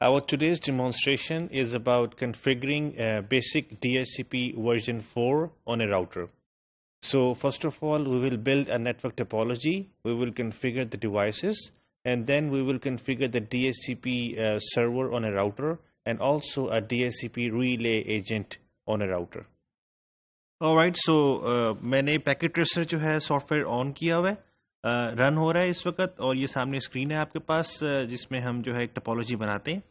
Our today's demonstration is about configuring a basic DHCP version 4 on a router. So first of all, we will build a network topology. We will configure the devices and then we will configure the DHCP uh, server on a router and also a DHCP relay agent on a router. Alright, so uh, मैंने packet tracer जो software on. On किया run हो रहा है इस वक्त और ये सामने स्क्रीन है आपके पास जिसमें हम जो है एक टपोलॉजी बनाते हैं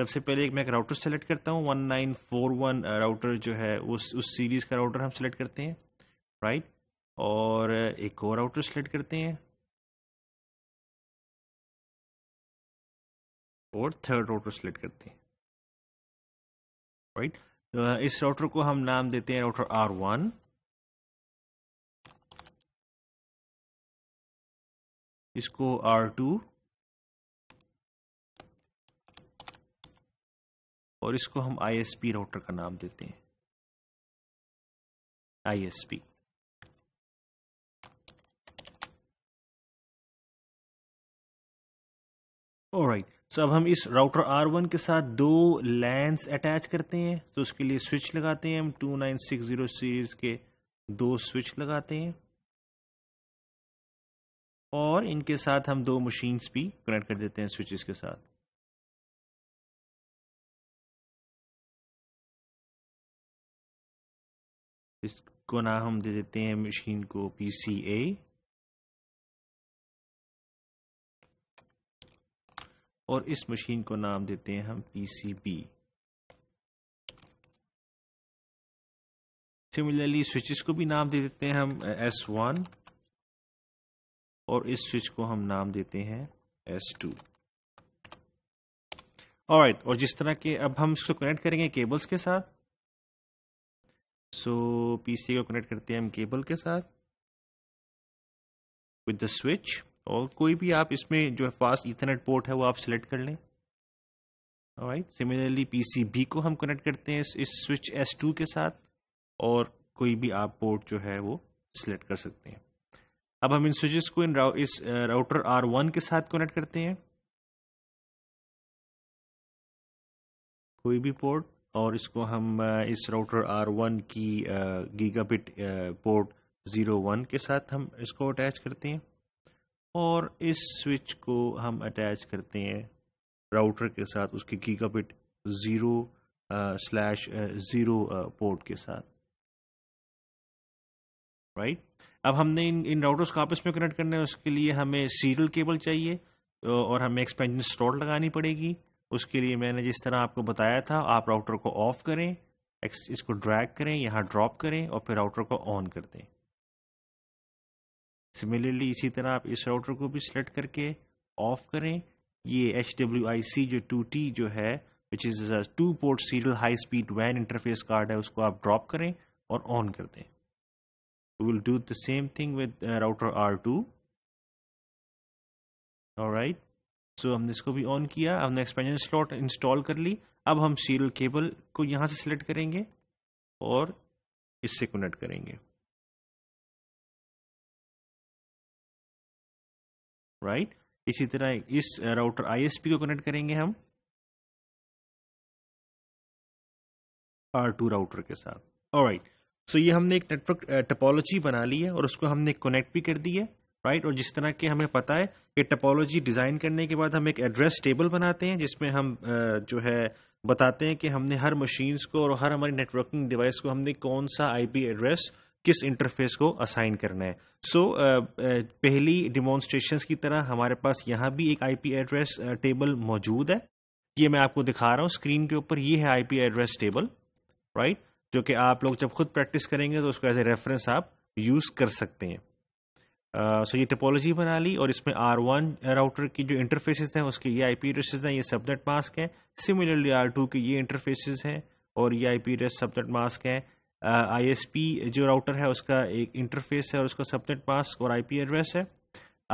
सबसे पहले एक मैं एक राउटर सेलेक्ट करता हूँ 1941 राउटर जो है उस उस सीरीज़ का राउटर हम सेलेक्ट करते हैं राइट और एक और राउटर सेलेक्ट करते हैं और थर्ड राउटर सेलेक्ट करते हैं राइट तो इस राउटर को हम नाम देते हैं राउटर आर वन इसको आर टू और इसको हम ISP राउटर का नाम देते हैं ISP राइट सो अब हम इस राउटर आर वन के साथ दो लैंस अटैच करते हैं तो उसके लिए स्विच लगाते हैं हम two nine six zero series के दो स्विच लगाते हैं और इनके साथ हम दो मशीन्स भी कनेक्ट कर देते हैं स्विचेस के साथ इसको नाम हम दे देते हैं मशीन को पी सी ए और इस मशीन को नाम देते हैं हम P C B similarly switches को भी नाम दे देते हैं हम एस वन और इस स्विच को हम नाम देते हैं एस टू राइट और जिस तरह के अब हम इसको कनेक्ट करेंगे केबल्स के साथ सो so, पीसी को कनेक्ट करते हैं हम केबल के साथ विद द स्विच और कोई भी आप इसमें जो है फास्ट इथरनेट पोर्ट है वो आप सिलेक्ट कर लें राइट सिमिलरली पीसीबी को हम कनेक्ट करते हैं इस स्विच एस टू के साथ और कोई भी आप पोर्ट जो है वो सिलेक्ट कर सकते हैं अब हम इन स्विचेस को इन राउ, इस राउटर आर वन के साथ कनेक्ट करते हैं कोई भी पोर्ट और इसको हम इस राउटर आर वन की गीगाबिट पोर्ट ज़ीरो वन के साथ हम इसको अटैच करते हैं और इस स्विच को हम अटैच करते हैं राउटर के साथ उसके gigabit zero slash zero port के साथ राइट अब हमने इन इन राउटर्स को आपस में कनेक्ट करना है उसके लिए हमें सीरियल केबल चाहिए और हमें एक्सपेंशन स्टोर लगानी पड़ेगी उसके लिए मैंने जिस तरह आपको बताया था आप राउटर को ऑफ करें इसको ड्रैग करें यहाँ ड्रॉप करें और फिर राउटर को ऑन कर दें सिमिलरली इसी तरह आप इस राउटर को भी सिलेक्ट करके ऑफ करें ये एच डब्ल्यू आई सी जो टू टी जो है which is two port serial high speed वैन इंटरफेस कार्ड है उसको आप ड्रॉप करें और ऑन कर दें we will do the same thing with uh, router R2 alright so so, हमने इसको भी ऑन किया हमने एक्सपेंशन स्लॉट इंस्टॉल कर ली अब हम सीरियल केबल को यहाँ से सिलेक्ट करेंगे और इससे कनेक्ट करेंगे राइट right? इसी तरह इस राउटर uh, आईएसपी को कनेक्ट करेंगे हम आर टू राउटर के साथ राइट सो so, ये हमने एक नेटवर्क टपोलॉजी uh, बना ली है और उसको हमने कनेक्ट भी कर दी है राइट और जिस तरह के हमें पता है कि टपोलॉजी डिज़ाइन करने के बाद हम एक एड्रेस टेबल बनाते हैं जिसमें हम uh, जो है बताते हैं कि हमने हर मशीन्स को और हर हमारी नेटवर्किंग डिवाइस को हमने कौन सा आईपी एड्रेस किस इंटरफेस को असाइन करना है सो so, uh, पहली डिमॉन्स्ट्रेशंस की तरह हमारे पास यहाँ भी एक आईपी एड्रेस टेबल मौजूद है ये मैं आपको दिखा रहा हूँ स्क्रीन के ऊपर ये है आईपी एड्रेस टेबल राइट जो कि आप लोग जब खुद प्रैक्टिस करेंगे तो उसको एज ए रेफरेंस आप यूज़ कर सकते हैं सो uh, so ये टेपोलॉजी बना ली और इसमें आर वन राउटर की जो इंटरफेसेस हैं उसके ये आई पी एड्रेसेज हैं ये सबनेट मास्क हैं सिमिलरली आर टू के ये इंटरफेसेस हैं और ये I P address subnet mask हैं आई एस पी जो राउटर है उसका एक इंटरफेस है और उसका सबनेट मास्क और आई पी एड्रेस है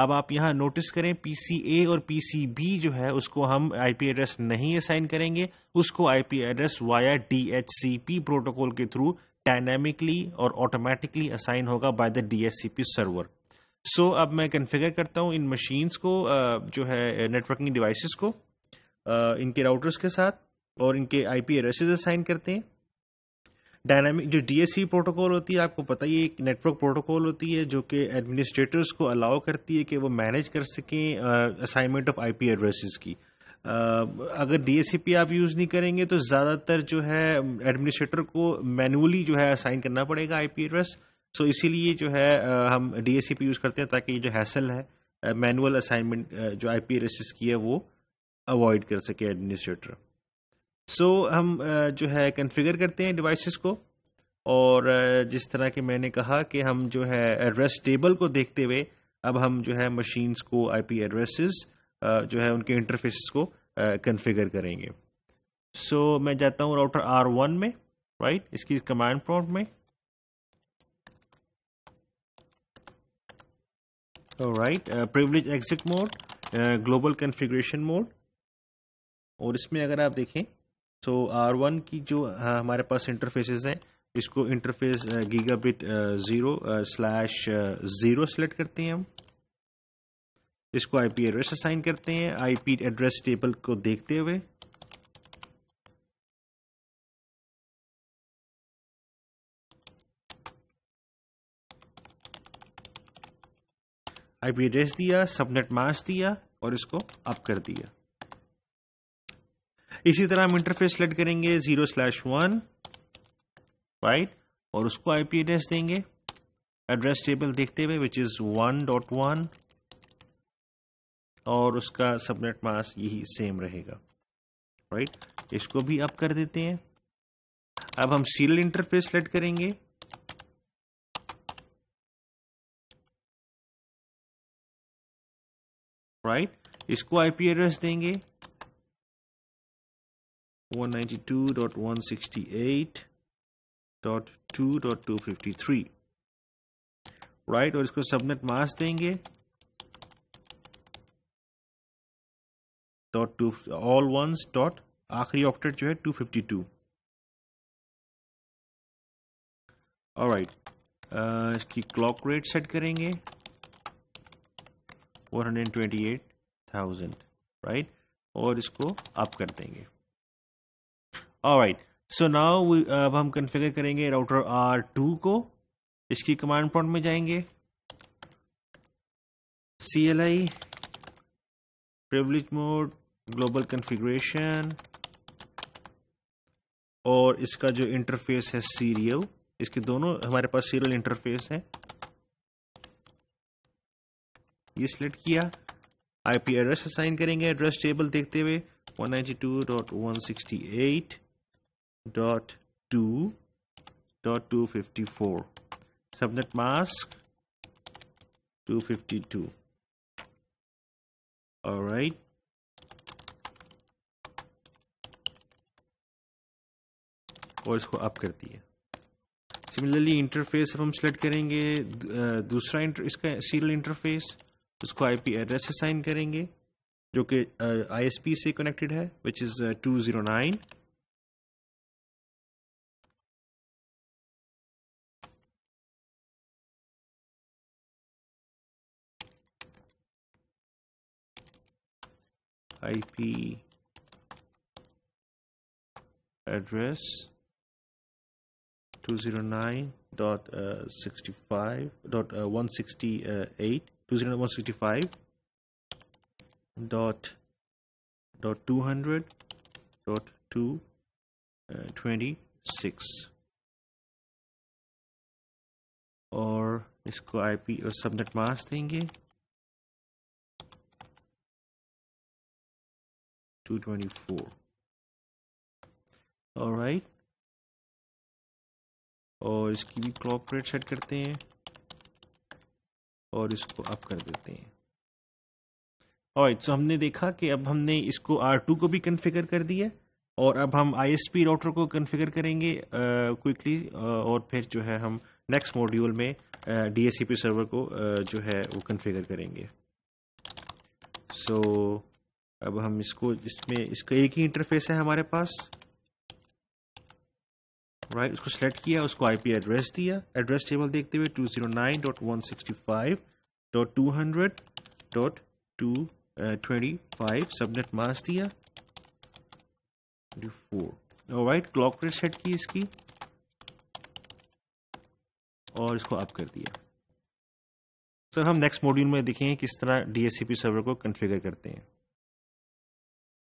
अब आप यहाँ नोटिस करें पीसीए और पीसीबी जो है उसको हम आईपी एड्रेस नहीं असाइन करेंगे उसको IP address via DHCP protocol के थ्रू डायनेमिकली और ऑटोमेटिकली असाइन होगा by the DHCP server so अब मैं कन्फिगर करता हूँ इन मशीन्स को जो है नेटवर्किंग डिवाइसेस को इनके राउटर्स के साथ और इनके आईपी एड्रेसेस असाइन करते हैं डायनामिक जो डीएससी प्रोटोकॉल होती है आपको पता ही एक नेटवर्क प्रोटोकॉल होती है जो कि एडमिनिस्ट्रेटर्स को अलाउ करती है कि वो मैनेज कर सकें असाइनमेंट ऑफ आईपी एड्रेसेस की Uh, अगर डीएससीपी आप यूज़ नहीं करेंगे तो ज़्यादातर जो है एडमिनिस्ट्रेटर को मैनुअली जो है असाइन करना पड़ेगा आईपी एड्रेस सो इसीलिए जो है हम डीएससीपी यूज़ करते हैं ताकि ये जो हैसल है मैनुअल असाइनमेंट जो आईपी एड्रेसेस की है वो अवॉइड कर सके एडमिनिस्ट्रेटर सो so, हम जो है कन्फिगर करते हैं डिवाइसेस को और जिस तरह के मैंने कहा कि हम जो है एड्रेस टेबल को देखते हुए अब हम जो है मशीन्स को आईपी एड्रेसेस जो है उनके इंटरफेस को कन्फिगर करेंगे सो so, मैं जाता हूँ राउटर आर वन में राइट right? इसकी कमांड प्रॉम्प्ट में right privilege exit mode global configuration mode और इसमें अगर आप देखें सो आर वन की जो हमारे पास इंटरफेसेस हैं इसको interface gigabit zero slash zero select करते हैं हम इसको आईपी एड्रेस असाइन करते हैं आईपी एड्रेस टेबल को देखते हुए आईपी एड्रेस दिया सबनेट मास्क दिया और इसको अप कर दिया इसी तरह हम इंटरफेस सेलेक्ट करेंगे जीरो स्लैश वन राइट और उसको आईपी एड्रेस देंगे एड्रेस टेबल देखते हुए which is one dot one और उसका सबनेट मास यही सेम रहेगा राइट इसको भी अप कर देते हैं अब हम सील इंटरफेस सेलेक्ट करेंगे राइट right? इसको आईपी एड्रेस देंगे 192.168.2.253 राइट और इसको सबनेट मास देंगे dot two all ones dot आखिरी ऑक्टेट जो है 252 ऑलराइट right, इसकी क्लॉक रेट सेट करेंगे 128,000 राइट right? और इसको अप uh, कर देंगे ऑलराइट सो नाउ अब हम कन्फिगर करेंगे राउटर आर टू को इसकी कमांड प्रॉम्प्ट में जाएंगे C L I privilege mode global configuration और इसका जो इंटरफेस है सीरियल इसके दोनों हमारे पास सीरियल इंटरफेस है ये सिलेक्ट किया आईपी एड्रेस असाइन करेंगे एड्रेस टेबल देखते हुए 192.168 dot two dot four subnet mask two all right और इसको अप कर दिए सिमिलरली इंटरफेस अब हम सेलेक्ट करेंगे दूसरा इंटर, इसका सीरियल इंटरफेस उसको आईपी एड्रेस असाइन करेंगे जो कि आईएसपी से कनेक्टेड है which is two zero nine IP address 209.65.168 uh, uh, 209.165 dot dot 200 dot two uh, twenty six or इसको IP और subnet mask देंगे 224 ऑलराइट right. और इसकी भी क्लॉक रेट सेट करते हैं और इसको अप कर देते हैं ऑलराइट सो so हमने देखा कि अब हमने इसको R2 को भी कन्फिगर कर दिया और अब हम ISP राउटर को कन्फिगर करेंगे क्विकली uh, और फिर जो है हम नेक्स्ट मॉड्यूल में डी सर्वर को uh, जो है वो कन्फिगर करेंगे सो so, अब हम इसको इसमें इसका एक ही इंटरफेस है हमारे पास राइट right, उसको सेलेक्ट किया उसको आईपी एड्रेस दिया एड्रेस टेबल देखते हुए two zero nine dot one sixty five dot two hundred dot two twenty five subnet mask दिया four right clock rate set की इसकी और इसको अप कर दिया सर हम नेक्स्ट मॉड्यूल में देखेंगे किस तरह डीएससीपी सर्वर को कॉन्फ़िगर करते हैं